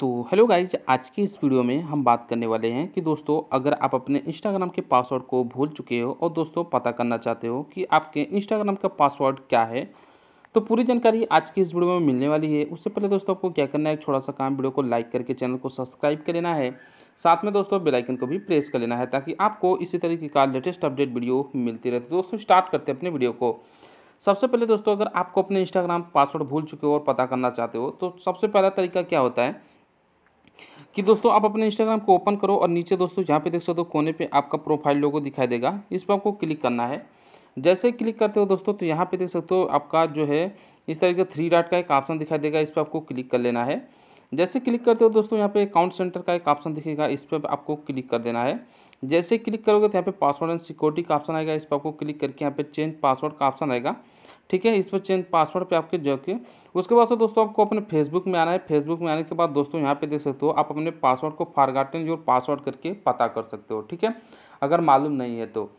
तो hello guys आज की इस वीडियो में हम बात करने वाले हैं कि दोस्तों अगर आप अपने इंस्टाग्राम के पासवर्ड को भूल चुके हो और दोस्तों पता करना चाहते हो कि आपके इंस्टाग्राम का पासवर्ड क्या है तो पूरी जानकारी आज की इस वीडियो में मिलने वाली है उससे पहले दोस्तों आपको क्या करना है एक छोटा सा काम वीडियो को लाइक करके चैनल को सब्सक्राइब कर लेना है साथ में दोस्तों बेलाइकन को भी प्रेस कर लेना है ताकि आपको इसी तरीके का लेटेस्ट अपडेट वीडियो मिलती रहे तो दोस्तों स्टार्ट करते हैं अपने वीडियो को सबसे पहले दोस्तों अगर आपको अपने इंस्टाग्राम पासवर्ड भूल चुके हो और पता करना चाहते हो तो सबसे पहला तरीका क्या होता है कि दोस्तों आप अपने इंस्टाग्राम को ओपन करो और नीचे दोस्तों यहाँ पे देख सकते हो कोने पे आपका प्रोफाइल लोगो दिखाई देगा इस पर आपको क्लिक करना है जैसे क्लिक करते हो दोस्तों तो यहाँ पे देख सकते हो आपका जो है इस तरीके का थ्री डॉट का एक ऑप्शन दिखाई देगा इस पर आपको क्लिक कर लेना है जैसे क्लिक करते हो दोस्तों यहाँ पे अकाउंट सेंटर का एक ऑप्शन दिखेगा इस पर आपको क्लिक कर देना है जैसे क्लिक करोगे तो यहाँ पे पासवर्ड एंड सिक्योरिटी का ऑप्शन आएगा इस पर आपको क्लिक करके यहाँ पे चेंज पासवर्ड का ऑप्शन आएगा ठीक है इस पर चेंज पासवर्ड पे आपके जाके उसके बाद से दोस्तों आपको अपने फेसबुक में आना है फेसबुक में आने के बाद दोस्तों यहाँ पे देख सकते हो आप अपने पासवर्ड को फारगाटन योर पासवर्ड करके पता कर सकते हो ठीक है अगर मालूम नहीं है तो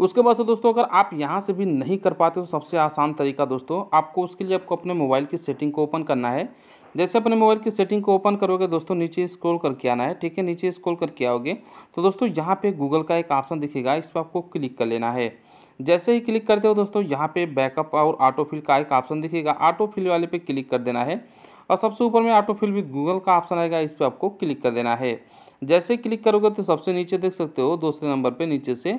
उसके बाद से दोस्तों अगर आप यहाँ से भी नहीं कर पाते तो सबसे आसान तरीका दोस्तों आपको उसके लिए आपको अपने मोबाइल की सेटिंग को ओपन करना है जैसे अपने मोबाइल की सेटिंग को ओपन करोगे दोस्तों नीचे स्क्रॉल करके आना है ठीक है नीचे स्क्रॉल करके आओगे तो दोस्तों यहाँ पे गूगल का एक ऑप्शन दिखेगा इस पर आपको क्लिक कर लेना है जैसे ही क्लिक करते हो दोस्तों यहाँ पे बैकअप और ऑटोफिल का एक ऑप्शन दिखेगा ऑटोफिल वाले पे क्लिक कर देना है और सबसे ऊपर में ऑटोफिल विद गूगल का ऑप्शन आएगा इस पर आपको क्लिक कर देना है जैसे क्लिक करोगे तो सबसे नीचे देख सकते हो दूसरे नंबर पर नीचे से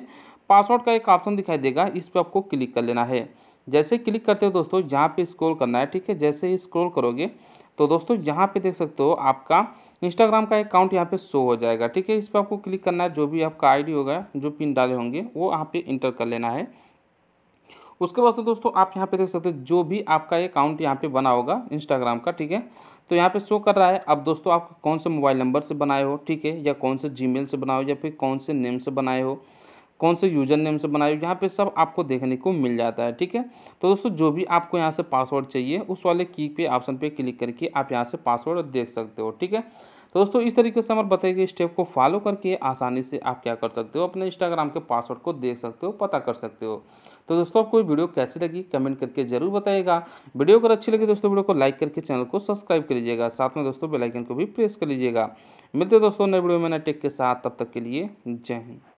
पासवर्ड का एक ऑप्शन दिखाई देगा इस पर आपको क्लिक कर लेना है जैसे क्लिक करते हो दोस्तों यहाँ पे स्क्रॉल करना है ठीक है जैसे ही स्क्रॉल करोगे तो दोस्तों यहाँ पे देख सकते हो आपका इंस्टाग्राम का अकाउंट यहाँ पे शो हो जाएगा ठीक है इस पर आपको क्लिक करना है जो भी आपका आईडी होगा जो पिन डाले होंगे वो यहाँ पे इंटर कर लेना है उसके बाद से दोस्तों आप यहाँ पे देख सकते हो जो भी आपका अकाउंट यहाँ पे बना होगा इंस्टाग्राम का ठीक है तो यहाँ पे शो कर रहा है अब दोस्तों आप कौन से मोबाइल नंबर से बनाए हो ठीक है या कौन से जी से बनाए हो या फिर कौन से नेम से बनाए हो कौन से यूजर नेम से बनाए यहाँ पे सब आपको देखने को मिल जाता है ठीक है तो दोस्तों जो भी आपको यहाँ से पासवर्ड चाहिए उस वाले की पे ऑप्शन पे क्लिक करके आप यहाँ से पासवर्ड देख सकते हो ठीक है तो दोस्तों इस तरीके से हमारे बताए गए स्टेप को फॉलो करके आसानी से आप क्या कर सकते हो अपने इंस्टाग्राम के पासवर्ड को देख सकते हो पता कर सकते हो तो दोस्तों आपको वीडियो कैसी लगी कमेंट करके जरूर बताइएगा वीडियो अगर अच्छी लगी दोस्तों वीडियो को लाइक करके चैनल को सब्सक्राइब कर लीजिएगा साथ में दोस्तों बेलाइकन को भी प्रेस कर लीजिएगा मिलते हैं दोस्तों नए वीडियो में नए टेक के साथ तब तक के लिए जय हिंद